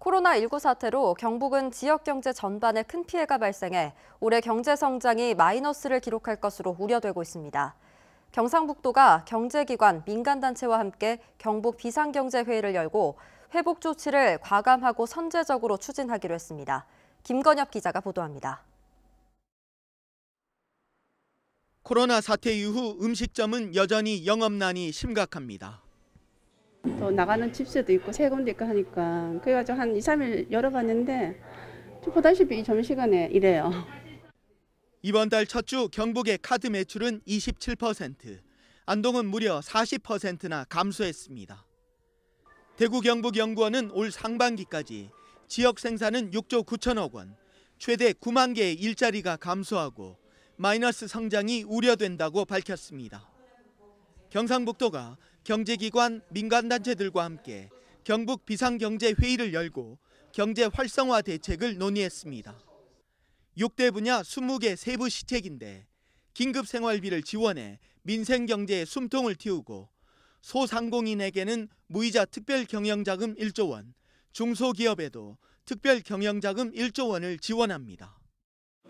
코로나19 사태로 경북은 지역 경제 전반에 큰 피해가 발생해 올해 경제 성장이 마이너스를 기록할 것으로 우려되고 있습니다. 경상북도가 경제기관, 민간단체와 함께 경북 비상경제회의를 열고 회복 조치를 과감하고 선제적으로 추진하기로 했습니다. 김건엽 기자가 보도합니다. 코로나 사태 이후 음식점은 여전히 영업난이 심각합니다. 또 나가는 집세도 있고 세금도 있고 하니까 그래가지고 한 2, 3일 열어봤는데 좀 보다시피 점심시간에 이래요. 이번 달 첫 주 경북의 카드 매출은 27%, 안동은 무려 40%나 감소했습니다. 대구 경북 연구원은 올 상반기까지 지역 생산은 6조 9천억 원, 최대 9만 개의 일자리가 감소하고 마이너스 성장이 우려된다고 밝혔습니다. 경상북도가 경제기관, 민간단체들과 함께 경북 비상경제회의를 열고 경제 활성화 대책을 논의했습니다. 6대 분야 20개 세부 시책인데 긴급 생활비를 지원해 민생 경제에 숨통을 틔우고 소상공인에게는 무이자 특별 경영자금 1조 원, 중소기업에도 특별 경영자금 1조 원을 지원합니다.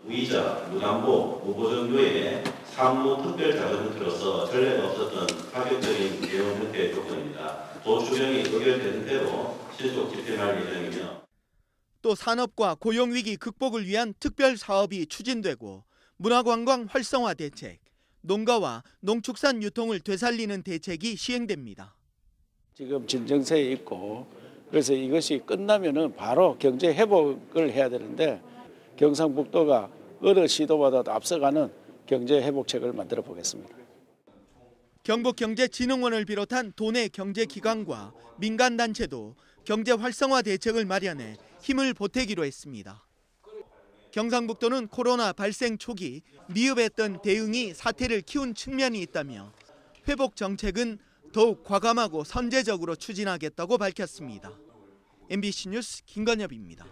무이자, 무담보, 무보증 외에 산무 특별 자금을들어서 전례가 없었던 파격적인 개혁 용확의 조건입니다. 도주경이 의결되는 대로 신속 집행할 예정이며 또 산업과 고용위기 극복을 위한 특별 사업이 추진되고 문화관광 활성화 대책, 농가와 농축산 유통을 되살리는 대책이 시행됩니다. 지금 진정세에 있고 그래서 이것이 끝나면은 바로 경제 회복을 해야 되는데 경상북도가 어느 시도보다 앞서가는 경제 회복책을 만들어 보겠습니다. 경북경제진흥원을 비롯한 도내 경제기관과 민간단체도 경제 활성화 대책을 마련해 힘을 보태기로 했습니다. 경상북도는 코로나 발생 초기 미흡했던 대응이 사태를 키운 측면이 있다며 회복 정책은 더욱 과감하고 선제적으로 추진하겠다고 밝혔습니다. MBC 뉴스 김건엽입니다.